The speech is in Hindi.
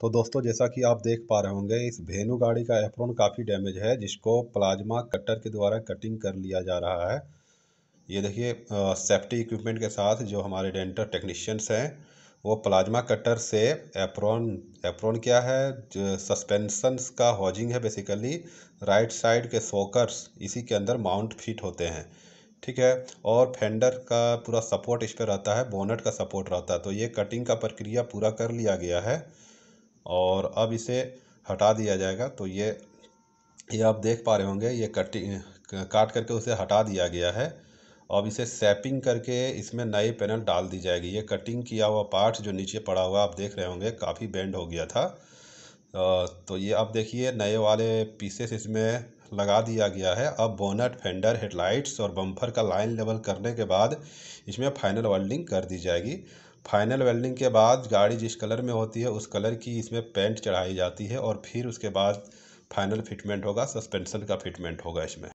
तो दोस्तों जैसा कि आप देख पा रहे होंगे इस भेनु गाड़ी का एप्रोन काफ़ी डैमेज है जिसको प्लाज्मा कटर के द्वारा कटिंग कर लिया जा रहा है ये देखिए सेफ्टी इक्विपमेंट के साथ जो हमारे डेंटल टेक्नीशियंस हैं वो प्लाज्मा कटर से एप्रोन एप्रोन क्या है सस्पेंसन्स का हॉजिंग है बेसिकली राइट साइड के सोकर्स इसी के अंदर माउंट फिट होते हैं ठीक है और फेंडर का पूरा सपोर्ट इस पर रहता है बोनट का सपोर्ट रहता है तो ये कटिंग का प्रक्रिया पूरा कर लिया गया है और अब इसे हटा दिया जाएगा तो ये ये आप देख पा रहे होंगे ये कटिंग काट करके उसे हटा दिया गया है अब इसे सैपिंग करके इसमें नए पैनल डाल दी जाएगी ये कटिंग किया हुआ पार्ट जो नीचे पड़ा हुआ आप देख रहे होंगे काफ़ी बेंड हो गया था तो ये अब देखिए नए वाले पीसेस इसमें लगा दिया गया है अब बोनट फेंडर हेडलाइट्स और बम्फर का लाइन लेवल करने के बाद इसमें फाइनल वेल्डिंग कर दी जाएगी फाइनल वेल्डिंग के बाद गाड़ी जिस कलर में होती है उस कलर की इसमें पेंट चढ़ाई जाती है और फिर उसके बाद फाइनल फिटमेंट होगा सस्पेंसन का फिटमेंट होगा इसमें